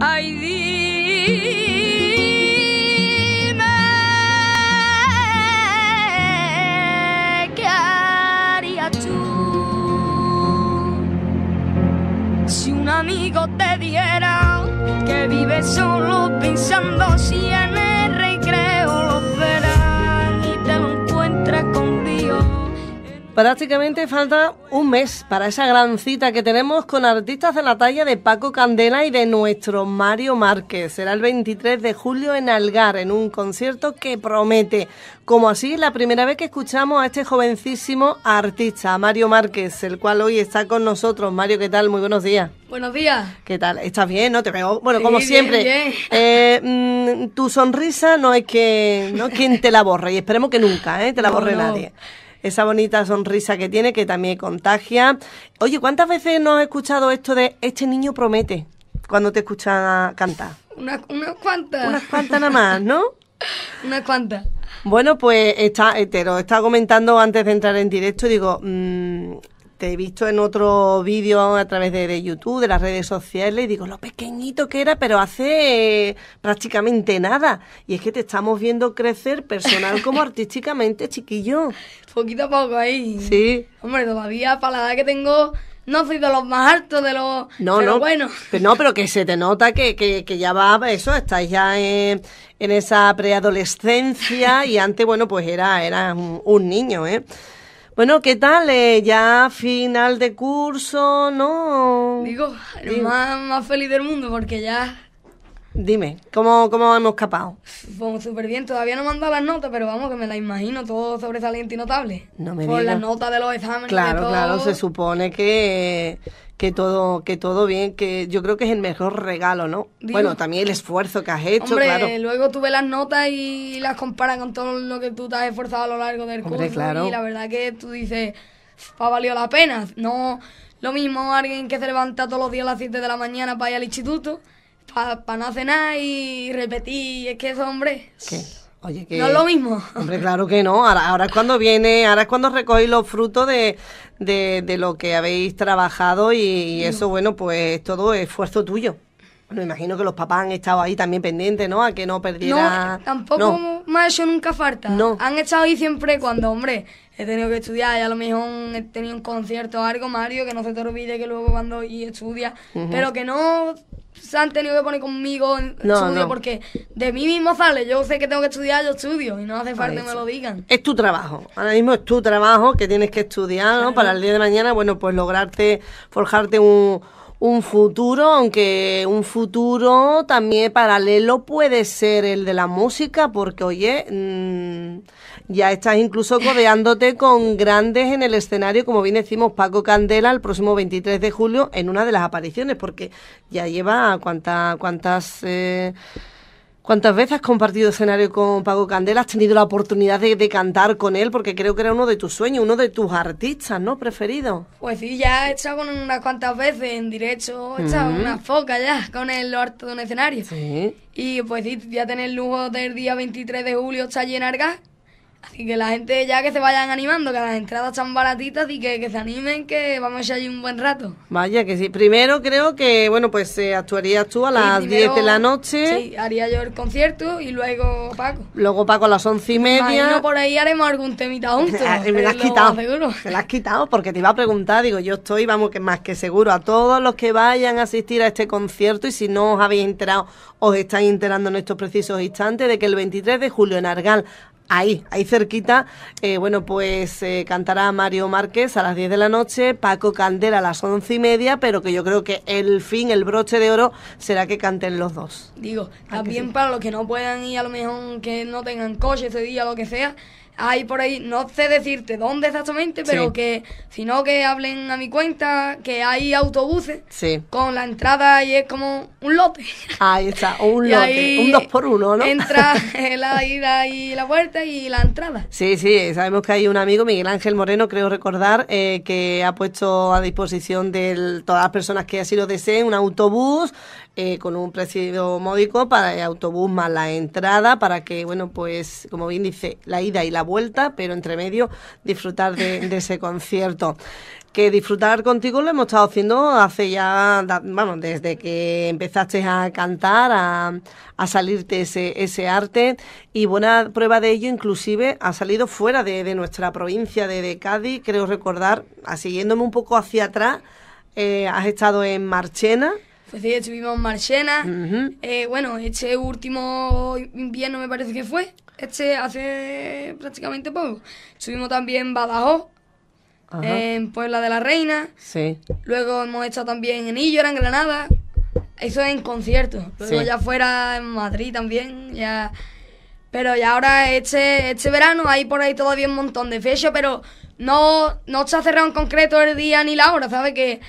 Ay, dime qué harías tú si un amigo te diera que vives solo. Prácticamente falta un mes para esa gran cita que tenemos con artistas de la talla de Paco Candela y de nuestro Mario Márquez. Será el 23 de julio en Algar, en un concierto que promete. Como así, la primera vez que escuchamos a este jovencísimo artista, Mario Márquez, el cual hoy está con nosotros. Mario, ¿qué tal? Muy buenos días. Buenos días. ¿Qué tal? ¿Estás bien? ¿No te veo? Bueno, como siempre, eh, mm, tu sonrisa no es que no quien te la borre y esperemos que nunca, ¿eh? Te la borre nadie esa bonita sonrisa que tiene, que también contagia. Oye, ¿cuántas veces no has escuchado esto de este niño promete cuando te escucha cantar? Unas cuantas. Unas cuantas nada más, ¿no? Unas cuantas. Bueno, pues está, eh, te estaba comentando antes de entrar en directo, digo, mm, he visto en otro vídeo a través de, YouTube, de las redes sociales, y digo, lo pequeñito que era, pero hace eh, prácticamente nada. Y es que te estamos viendo crecer personal como artísticamente, chiquillo. Poquito a poco ahí. Sí. Hombre, todavía para la edad que tengo... No soy de los más altos, de los, no, no, buenos. no, pero que se te nota que, que, ya va, eso, estás ya en, esa preadolescencia y antes, bueno, pues era, era un niño, ¿eh? Bueno, ¿qué tal? Eh, ya final de curso, ¿no? Digo, el más, más, feliz del mundo porque ya... Dime, ¿cómo, cómo hemos escapado? Pues súper bien, todavía no me han dado las notas, pero vamos, que me las imagino, todo sobresaliente y notable. No me Por las notas de los exámenes. Claro, todo... claro, se supone que que todo, que todo bien, que yo creo que es el mejor regalo, ¿no? Bueno, también el esfuerzo que has hecho, Hombre, Luego tuve las notas y las comparas con todo lo que tú te has esforzado a lo largo del curso. Y la verdad que tú dices, ha valido la pena. No lo mismo alguien que se levanta todos los días a las 7 de la mañana para ir al instituto, para no hacer nada y repetir. Es que eso, hombre. Oye, que, no es lo mismo. Hombre, claro que no. Ahora, es cuando viene, ahora es cuando recogéis los frutos de, lo que habéis trabajado y, mm. eso, bueno, pues todo esfuerzo tuyo. Me imagino que los papás han estado ahí también pendientes, ¿no? A que no perdiera... No, tampoco no. nunca falta. No. Han estado ahí siempre cuando, hombre, he tenido que estudiar ya lo mejor he tenido un concierto o algo, Mario, que no se te olvide que luego cuando y estudia, pero que no se pues, han tenido que poner conmigo en no, estudio porque de mí mismo sale. Yo sé que tengo que estudiar, yo estudio y no hace falta que me lo digan. Es tu trabajo. Ahora mismo es tu trabajo que tienes que estudiar, ¿no? Para el día de mañana, bueno, pues lograrte, forjarte un, un futuro, aunque un futuro también paralelo puede ser el de la música, porque oye, mm, ya estás incluso codeándote con grandes en el escenario, como bien decimos Paco Candela el próximo 23 de julio en una de las apariciones, porque ya lleva cuántas cuántas... Eh, ¿Cuántas veces has compartido escenario con Pago Candela? ¿Has tenido la oportunidad de, cantar con él? Porque creo que era uno de tus sueños, uno de tus artistas, ¿no? Preferidos. Pues sí, ya he estado unas cuantas veces en directo, he estado una foca ya con el harto de un escenario. Sí. Y pues sí, ya tenés el lujo del día 23 de julio, está allí Así que la gente ya que se vayan animando, que las entradas están baratitas y que, se animen, que vamos a ir allí un buen rato. Vaya, que sí. Primero creo que, bueno, pues se eh, actuarías tú a las 10 de la noche. Sí, haría yo el concierto y luego Paco. Luego Paco a las 11 y media. Imagino por ahí haremos algún temita juntos. Ah, me la has quitado. Me la has quitado porque te iba a preguntar, digo, yo estoy, vamos, que más que seguro, a todos los que vayan a asistir a este concierto y si no os habéis enterado, os estáis enterando en estos precisos instantes de que el 23 de julio en Argal Ahí, ahí cerquita, eh, bueno, pues eh, cantará Mario Márquez a las 10 de la noche, Paco Candela a las 11 y media, pero que yo creo que el fin, el broche de oro, será que canten los dos. Digo, ah, también para los que no puedan ir, a lo mejor que no tengan coche ese día, lo que sea, hay por ahí, no sé decirte dónde exactamente, pero que si no que hablen a mi cuenta, que hay autobuses con la entrada y es como un lote. Ahí está, un lote, un dos por uno, ¿no? Entra la ida y la puerta y la entrada. Sí, sí, sabemos que hay un amigo, Miguel Ángel Moreno, creo recordar, eh, que ha puesto a disposición de todas las personas que así lo deseen un autobús eh, con un precio módico para el autobús más la entrada para que, bueno, pues como bien dice, la ida y la vuelta, pero entre medio disfrutar de, ese concierto. Que disfrutar contigo lo hemos estado haciendo hace ya, bueno, desde que empezaste a cantar, a, a salirte ese, ese arte y buena prueba de ello inclusive ha salido fuera de, nuestra provincia de, Cádiz, creo recordar, ah, siguiéndome un poco hacia atrás, eh, has estado en Marchena, pues sí, estuvimos en Marchena. Eh, bueno, este último invierno me parece que fue. Este hace prácticamente poco. Estuvimos también en Badajoz, en Puebla de la Reina. Sí. Luego hemos estado también en Illora, en Granada. Eso en conciertos. Luego ya fuera en Madrid también. Ya. Pero ya ahora este, este verano hay por ahí todavía un montón de fechas, pero no, no ha cerrado en concreto el día ni la hora, ¿sabes? Que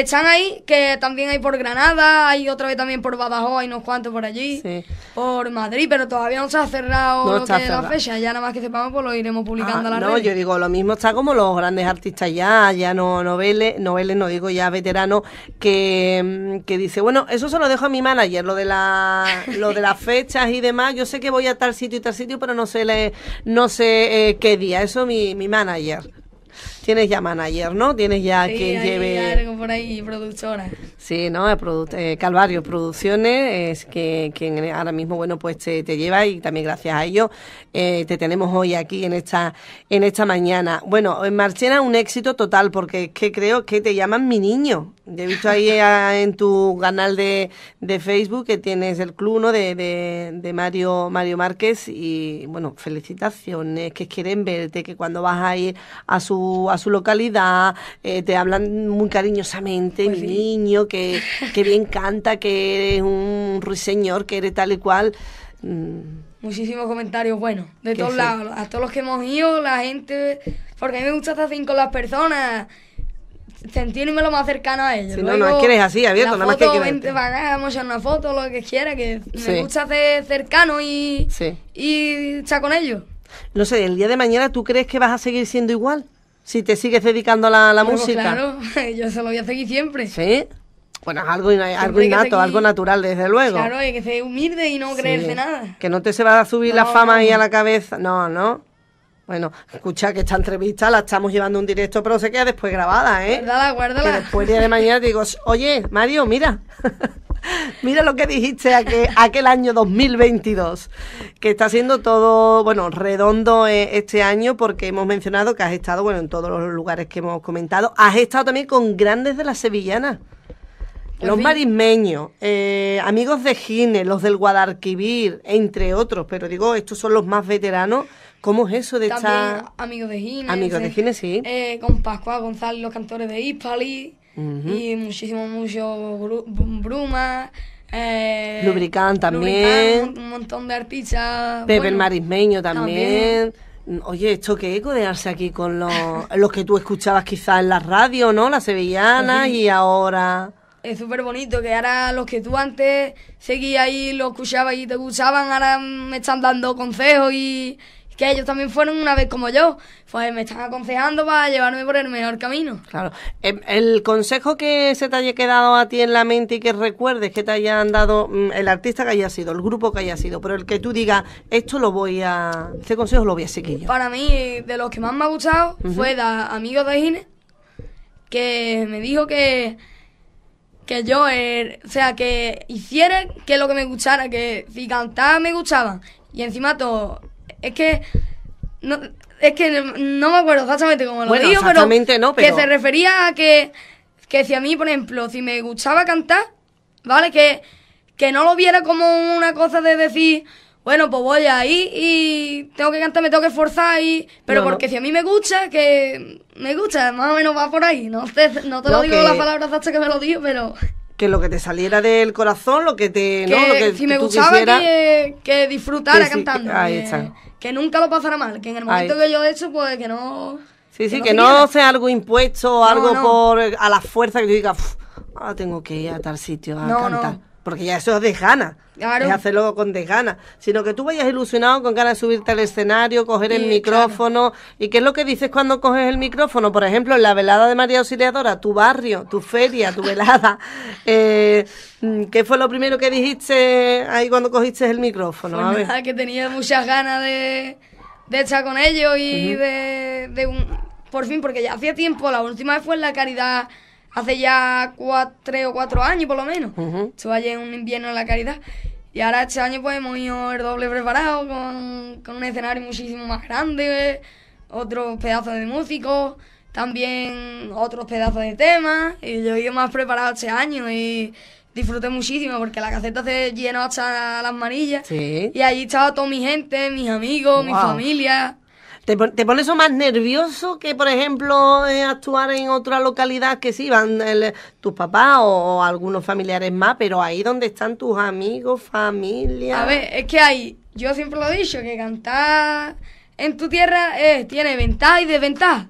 están ahí, que también hay por Granada, hay otra vez también por Badajoz, hay unos cuantos por allí, por Madrid, pero todavía no se ha cerrado lo la fecha, ya nada más que sepamos pues lo iremos ah, publicando a la No, yo digo, lo mismo está como los grandes artistas ya, ya no noveles, noveles no digo ya veteranos, que, mm, que dice, bueno, eso se lo dejo a mi manager, lo de la lo de las fechas y demás, yo sé que voy a tal sitio y tal sitio, pero no sé le, no sé eh, qué día, eso mi, mi manager. Tienes ya manager, ¿no? Tienes ya que lleve. Algo por ahí, productora. Sí, ¿no? Eh, eh, Calvario Producciones, es que quien ahora mismo, bueno, pues te, lleva y también gracias a ellos eh, te tenemos hoy aquí en esta, en esta mañana. Bueno, en Marchena un éxito total, porque es que creo que te llaman mi niño. He visto ahí en tu canal de, de, Facebook que tienes el club, ¿no? De, de, de Mario, Mario Márquez y, bueno, felicitaciones, que quieren verte, que cuando vas a ir a su a su localidad, eh, te hablan muy cariñosamente, pues mi niño, que, que bien canta, que eres un ruiseñor, que eres tal y cual. Mm. Muchísimos comentarios buenos, de todos lados, a todos los que hemos ido, la gente, porque a mí me gusta estar así con las personas, sentirme lo más cercano a ellos. Luego, no, no, es que eres así, abierto, nada más que Vente para vamos a una foto, lo que quiera, que me gusta hacer cercano y, y estar con ellos. No sé, el día de mañana, ¿tú crees que vas a seguir siendo igual? si te sigues dedicando a la, música. Claro, yo se lo voy a seguir siempre. Sí. Bueno, es algo, algo innato, algo natural, desde luego. Claro, hay que ser humilde y no creerse nada. Que no te se va a subir la fama ahí a la cabeza. No, no. Bueno, escucha que esta entrevista la estamos llevando un directo, pero se queda después grabada, ¿eh? Guárdala, guárdala. Que después día de mañana te digo, oye, Mario, mira. Mira lo que dijiste aquel, aquel año 2022, que está siendo todo, bueno, redondo eh, este año porque hemos mencionado que has estado, bueno, en todos los lugares que hemos comentado. Has estado también con grandes de la sevillana, pues Los marismeños, eh, amigos de Gine, los del Guadalquivir, entre otros, pero digo, estos son los más veteranos. ¿Cómo es eso de estar...? amigos de Gine. Amigos de Gine, sí. Eh, con Pascual González, los cantores de Hispali y muchísimo, mucho bruma. Eh, también. un, montón de artistas. Pepe Marismeño también. Mm, oye, esto qué eco darse aquí con los, que tú escuchabas quizás en la radio, ¿no? La Sevillana y ahora es súper bonito, que ahora los que tú antes seguías y los escuchabas y te gustaban, ahora me están dando consejos y, que ellos también fueron una vez como yo, pues me están aconsejando para llevarme por el mejor camino. Claro. Em, ¿El consejo que se te haya quedado a ti en la mente y que recuerdes que te hayan dado mm, el artista que haya sido, el grupo que haya sido, pero el que tú digas, esto lo voy a. Este consejo lo voy a seguir Para mí, de los que más me ha gustado fue de Amigos de Gine, que me dijo que. Que yo, er, o sea, que hiciera que lo que me gustara, que si cantaba me gustaba y encima todo es que. No, es que no me acuerdo exactamente cómo lo pero, Que se refería a que. si a mí, por ejemplo, si me gustaba cantar, ¿vale? Que, que no lo viera como una cosa de decir bueno, pues voy ahí y tengo que cantar, me tengo que esforzar ahí Pero porque si a mí me gusta, que me gusta, más o menos va por ahí. No te, no te lo, digo la las palabras hasta que me lo digo, pero que lo que te saliera del corazón, lo que te. ¿no? lo que si me gustaba que, disfrutara cantando. Ahí está. Que, nunca lo pasara mal, que en el momento que yo he hecho, pues que no. Sí, sí, que, no, sea algo impuesto, algo por a la fuerza que diga, ah, tengo que ir a tal sitio a cantar porque ya eso es de Claro. Es hacerlo con desgana. Sino que tú vayas ilusionado con ganas de subirte al escenario, coger el micrófono. ¿Y qué es lo que dices cuando coges el micrófono? Por ejemplo, en la velada de María Auxiliadora, tu barrio, tu feria, tu velada. Eh, mm, ¿Qué fue lo primero que dijiste ahí cuando cogiste el micrófono? Pues a que tenía muchas ganas de, de estar con ellos y de, de un, por fin, porque ya hacía tiempo, la última vez fue en la caridad hace ya cuatro, o cuatro años por lo menos. Estuve allí en un invierno en la caridad. Y ahora este año podemos hemos ido el doble preparado con, un escenario muchísimo más grande, otros pedazos de músicos, también otros pedazos de temas. Y yo he ido más preparado este año y disfruté muchísimo porque la caseta se llenó hasta las manillas. Y allí estaba toda mi gente, mis amigos, mi familia. ¿Te, te pone eso más nervioso que, por ejemplo, eh, actuar en otra localidad que sí van eh, tus papás o, algunos familiares más, pero ahí donde están tus amigos, familia? A ver, es que hay, yo siempre lo he dicho, que cantar en tu tierra eh, tiene ventaja y desventaja.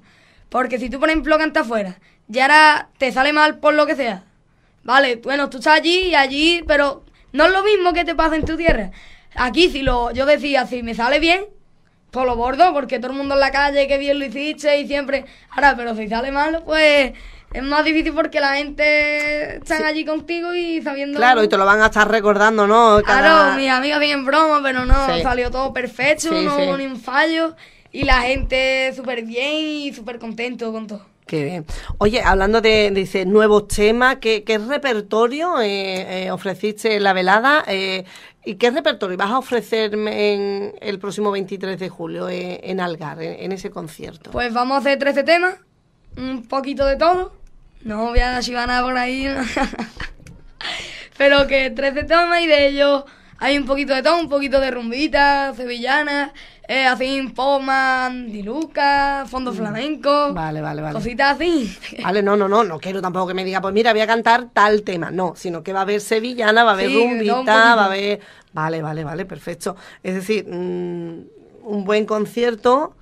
Porque si tú, por ejemplo, cantas afuera ya ahora te sale mal por lo que sea, vale, bueno, tú estás allí y allí, pero no es lo mismo que te pasa en tu tierra. Aquí, si lo, yo decía, si me sale bien, por lo bordo, porque todo el mundo en la calle, que bien lo hiciste y siempre. Ahora, pero si sale mal, pues es más difícil porque la gente está allí contigo y sabiendo. Claro, y te lo van a estar recordando, ¿no? Claro, mis amigos bien broma, pero no, salió todo perfecto, no hubo ni un fallo y la gente súper bien y súper contento con todo. Qué bien. Oye, hablando de, dice, nuevos temas, ¿qué, qué repertorio eh, eh, ofreciste en la velada? Eh, ¿Y qué repertorio vas a ofrecerme en el próximo 23 de julio en Algar, en, ese concierto? Pues vamos a hacer 13 temas, un poquito de todo. No voy a si van a por ahí. Pero que 13 temas y de ellos hay un poquito de todo, un poquito de rumbita, sevillana, eh, así, poma, diluca, fondo mm. flamenco. Vale, vale, vale. Cositas así. Vale, no, no, no, no quiero tampoco que me diga, pues mira, voy a cantar tal tema. No, sino que va a haber sevillana, va a haber rumbita, va a haber. Vale, vale, vale, perfecto. Es decir, mm, un buen concierto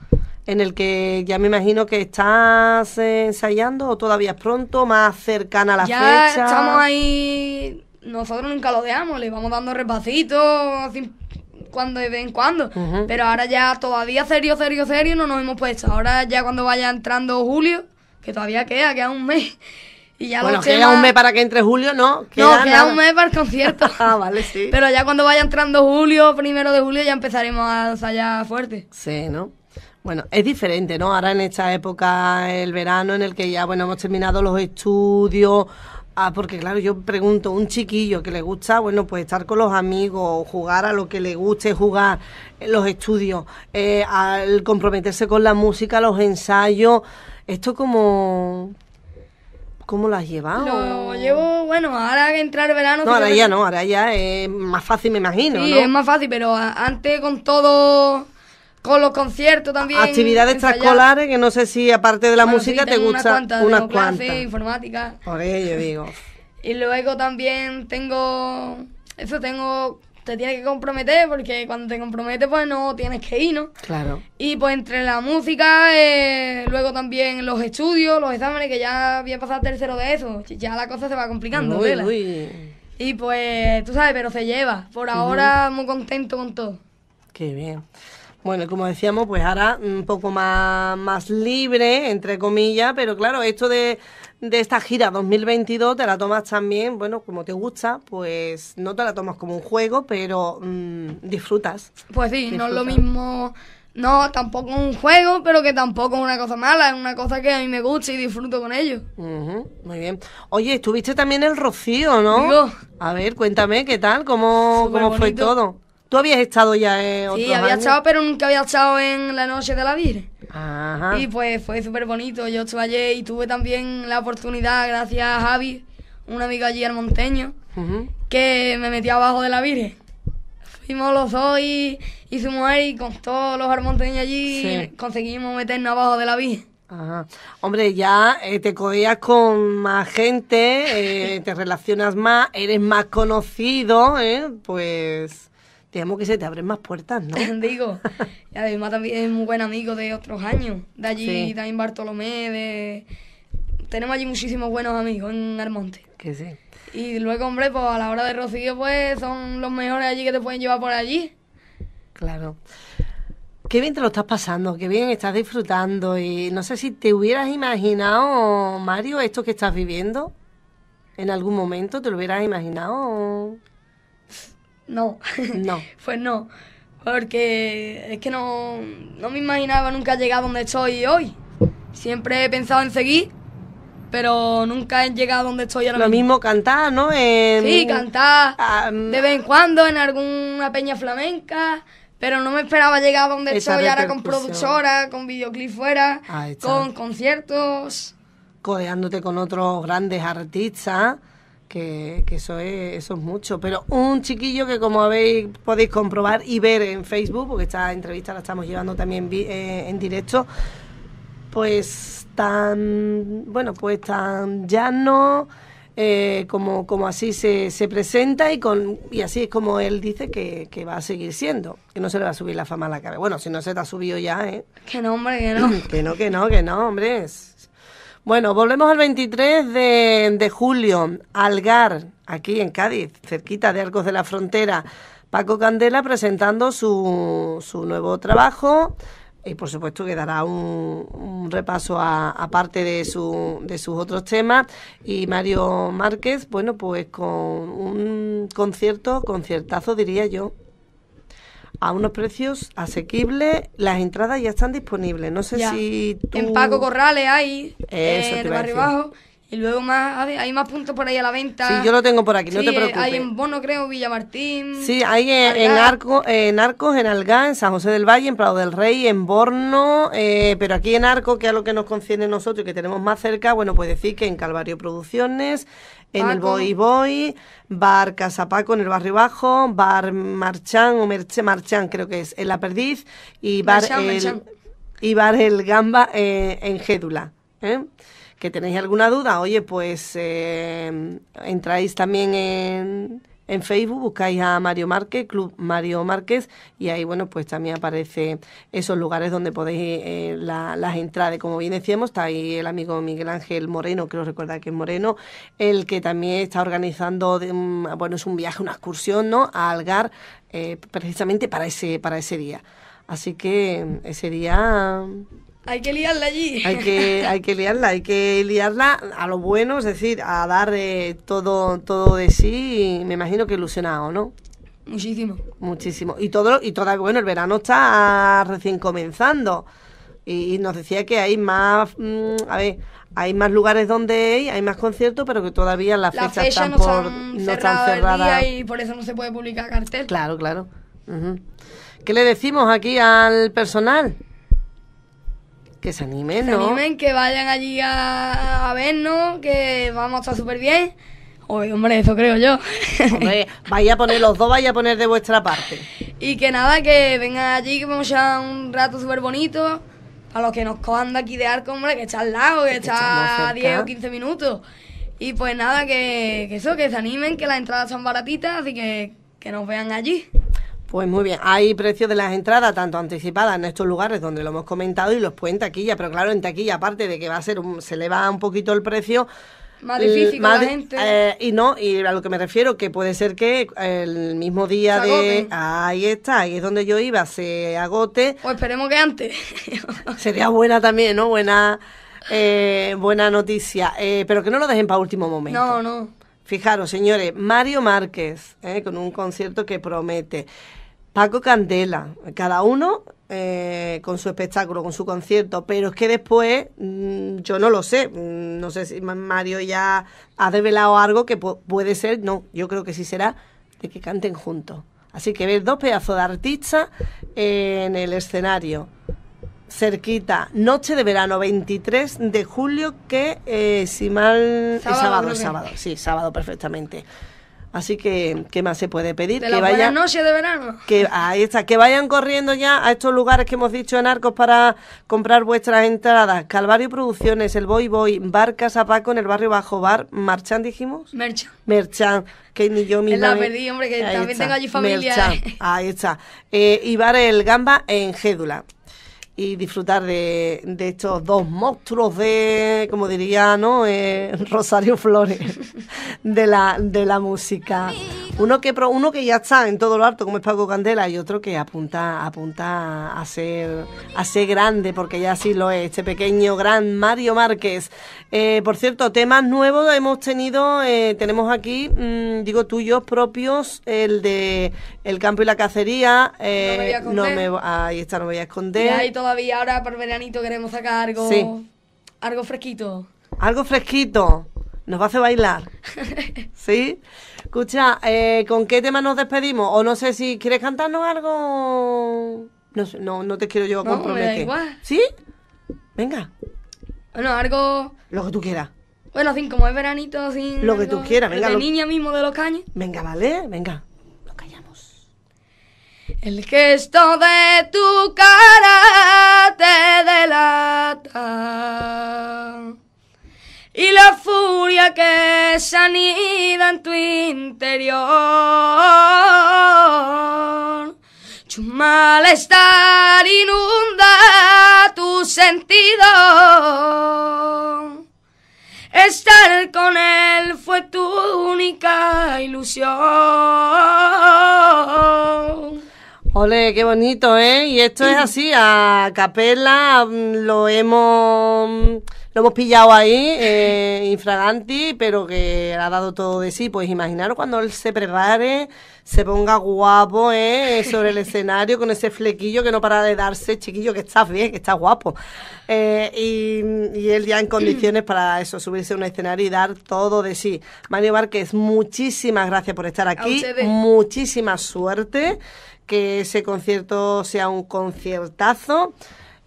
en el que ya me imagino que estás ensayando o todavía es pronto, más cercana a la fecha. Ya estamos ahí nosotros nunca lo dejamos, le vamos dando repacitos cuando de vez en cuando. Pero ahora ya todavía serio, serio, serio no nos hemos puesto. Ahora ya cuando vaya entrando julio, que todavía queda, queda un mes. Y ya bueno, queda un mes para que entre julio, ¿no? Queda no, queda un mes para el concierto. ah, vale, sí. Pero ya cuando vaya entrando julio, primero de julio, ya empezaremos a ensayar fuerte. Sí, ¿no? Bueno, es diferente, ¿no? Ahora en esta época, el verano, en el que ya, bueno, hemos terminado los estudios, Ah, porque claro, yo pregunto, un chiquillo que le gusta, bueno, pues estar con los amigos, jugar a lo que le guste jugar, los estudios, eh, al comprometerse con la música, los ensayos, esto como... ¿Cómo lo has llevado? Lo llevo, bueno, ahora que entrar el verano... No, ahora ya no, ahora ya es más fácil, me imagino. Sí, es más fácil, pero antes con todo con los conciertos también. Actividades extraescolares, que no sé si aparte de la música te gusta unas cuantas. informática. Por ello digo. y luego también tengo, eso tengo, te tienes que comprometer porque cuando te comprometes pues no tienes que ir, ¿no? Claro. Y pues entre la música, eh, luego también los estudios, los exámenes, que ya había pasado tercero de eso, ya la cosa se va complicando. Y pues tú sabes, pero se lleva. Por ahora muy contento con todo. Qué bien. Bueno, como decíamos, pues ahora un poco más, libre, entre comillas, pero claro, esto de, de esta gira 2022 te la tomas también, bueno, como te gusta, pues no te la tomas como un juego, pero mm, disfrutas. Pues sí, no es lo mismo, no, tampoco un juego, pero que tampoco es una cosa mala, es una cosa que a mí me gusta y disfruto con ello. muy bien. Oye, estuviste también el Rocío, ¿no? a ver, cuéntame, ¿qué tal? ¿Cómo, cómo fue todo? Tú habías estado ya en eh, otros Sí, había estado, pero nunca había estado en la noche de la Virgen. Ajá. Y pues fue súper bonito. Yo estuve allí y tuve también la oportunidad, gracias a Javi, un amigo allí al monteño, que me metió abajo de la Virgen. Fuimos los dos y, hicimos su mujer y con todos los armonteños allí conseguimos meternos abajo de la Virgen. Ajá. Hombre, ya eh, te codeas con más gente, eh, te relacionas más, eres más conocido, Pues digamos que se te abren más puertas, ¿no? Digo, y además también es un buen amigo de otros años. De allí también Bartolomé, Tenemos allí muchísimos buenos amigos en Almonte. Que sí. Y luego, hombre, pues a la hora de Rocío, pues son los mejores allí que te pueden llevar por allí. Claro. Qué bien te lo estás pasando, qué bien estás disfrutando y no sé si te hubieras imaginado, Mario, esto que estás viviendo. ¿En algún momento te lo hubieras imaginado? no. No. pues no. Porque es que no, no me imaginaba nunca llegar donde estoy hoy. Siempre he pensado en seguir, pero nunca he llegado donde estoy ahora Lo mismo, cantar, ¿no? Sí, cantar de vez en cuando en alguna peña flamenca, pero no me esperaba llegar a donde estoy ahora con productora, con videoclip fuera, con conciertos. Codeándote con otros grandes artistas que, eso, es, eso es mucho. Pero un chiquillo que como habéis podéis comprobar y ver en Facebook, porque esta entrevista la estamos llevando también eh, en directo, pues tan, bueno, pues tan llano. Eh, como, como así se, se, presenta y, con, y así es como él dice que, que, va a seguir siendo, que no se le va a subir la fama a la cabeza. Bueno, si no se te ha subido ya, ¿eh? Que no, hombre, que no. que no, que no, que no, hombre. Bueno, volvemos al 23 de, julio julio, Algar, aquí en Cádiz, cerquita de Arcos de la Frontera. Paco Candela presentando su, su nuevo trabajo y por supuesto que dará un, repaso aparte de, su, de sus otros temas y Mario Márquez, bueno, pues con un concierto, conciertazo diría yo a unos precios asequibles. Las entradas ya están disponibles. No sé si tú... En Paco Corrales hay, Eso en eh, Barrio y luego más hay más puntos por ahí a la venta. Sí, yo lo tengo por aquí, no te preocupes. Hay en Bono, creo, Villamartín. Sí, hay en, Arco, en Arcos, en Algá, en San José del Valle, en Prado del Rey, en Borno. Eh, pero aquí en Arco, que es lo que nos concierne nosotros y que tenemos más cerca, bueno, pues decir que en Calvario Producciones, en el Boy Boy, Bar Casapaco en el Barrio Bajo, Bar Marchán o Merche Marchán, creo que es, en La Perdiz, y Bar, el, bar el Gamba eh, en Gédula. ¿eh? que tenéis alguna duda, oye, pues em, entráis también en, Facebook, buscáis a Mario Márquez, Club Mario Márquez, y ahí, bueno, pues también aparece esos lugares donde podéis eh, las entradas. Como bien decíamos, está ahí el amigo Miguel Ángel Moreno, que os recuerda que es Moreno, el que también está organizando, bueno, es un viaje, una excursión, ¿no?, a Algar, eh, precisamente para ese, para ese día. Así que em, ese día hay que liarla allí. Hay que, hay que liarla, hay que liarla a lo bueno, es decir, a dar eh, todo, todo de sí y me imagino que ilusionado, ¿no? Muchísimo. Muchísimo. Y todo, y toda, bueno, el verano está recién comenzando. Y, nos decía que hay más, mm, a ver, hay más lugares donde hay, hay más conciertos, pero que todavía las la fechas fecha están no, no cerradas. y por eso no se puede publicar cartel. Claro, claro. ¿Qué le decimos aquí al personal? Que se animen, ¿no? Que se animen, que vayan allí a, vernos, que vamos a estar súper bien. Oye, hombre, eso creo yo. Hombre, a poner los dos, vais a poner de vuestra parte. Y que nada, que vengan allí, que vamos a un rato súper bonito. A los que nos cojan de aquí de arco, hombre, que está al lado, que, está a 10 o 15 minutos. Y pues nada, que, eso, que se animen, que las entradas son baratitas, así que que nos vean allí. Pues muy bien, hay precios de las entradas tanto anticipadas en estos lugares donde lo hemos comentado y los aquí taquilla, pero claro, en taquilla aparte de que va a ser un, se eleva un poquito el precio, más difícil eh, eh, y no, y a lo que me refiero, que puede ser que el mismo día de. ahí está, ahí es donde yo iba, se agote. O esperemos que antes. Sería buena también, ¿no? Buena, eh, buena noticia. pero que no lo dejen para último momento. No, no. Fijaros, señores, Mario Márquez, con un concierto que promete. Paco Candela, cada uno eh, con su espectáculo, con su concierto, pero es que después mm, yo no lo sé, mm, no sé si Mario ya ha develado algo que puede ser, no, yo creo que sí será de que canten juntos. Así que ver dos pedazos de artista eh, en el escenario. Cerquita, noche de verano, 23 de julio, que eh, si mal... Sábado, sábado, sábado, sí, sábado perfectamente. Así que, ¿qué más se puede pedir? que vayan, de verano. Que, ahí está, que vayan corriendo ya a estos lugares que hemos dicho en Arcos para comprar vuestras entradas. Calvario Producciones, el Boy Boy, Bar Paco, en el barrio Bajo Bar, Marchán dijimos. Merchan. Merchan, que ni yo misma. La perdí, hombre, que también tengo allí familia. Eh. ahí está. y eh, Bar El Gamba en Gédula y disfrutar de, estos dos monstruos de, como diría, ¿no? Eh, Rosario Flores, de la, de la música. Uno que, uno que ya está en todo lo alto, como es Paco Candela, y otro que apunta, apunta a, ser, a ser grande, porque ya sí lo es, este pequeño gran Mario Márquez. Eh, por cierto, temas nuevos hemos tenido, eh, tenemos aquí, mm, digo, tuyos propios, el de El campo y la cacería. no me voy a eh, esconder. ahí está, no me voy a esconder. Y ahí todavía, ahora por veranito queremos sacar algo, algo fresquito. Algo fresquito. Nos va a hacer bailar. ¿Sí? Escucha, eh, ¿con qué tema nos despedimos? O no sé si quieres cantarnos algo. No, no, te quiero yo no, ¿Sí? Venga. Bueno, algo. Lo que tú quieras. Bueno, sin como es veranito, así... Lo que tú quieras, venga. De niña mismo de los caños Venga, vale, venga. Nos callamos. El gesto de tu cara que se anida en tu interior. Tu malestar inunda tu sentido. Estar con él fue tu única ilusión. Ole, qué bonito, ¿eh? Y esto es así, a capela mm, lo hemos lo hemos pillado ahí, eh, infraganti, pero que ha dado todo de sí. Pues imaginaros cuando él se prepare, se ponga guapo eh, sobre el escenario con ese flequillo que no para de darse, chiquillo, que estás bien, que estás guapo. Eh, y, él ya en condiciones para eso, subirse a un escenario y dar todo de sí. Mario Várquez, muchísimas gracias por estar aquí. Muchísima suerte. Que ese concierto sea un conciertazo.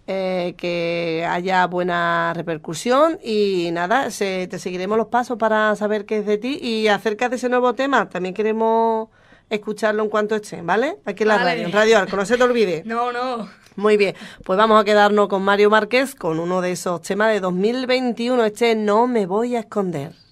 Eh, que haya buena repercusión y nada, te seguiremos los pasos para saber qué es de ti y acerca de ese nuevo tema, también queremos escucharlo en cuanto esté, ¿vale? Aquí en la radio, en Radio Arco, no se te olvide. No, no. Muy bien, pues vamos a quedarnos con Mario Márquez con uno de esos temas de 2021, este No me voy a esconder.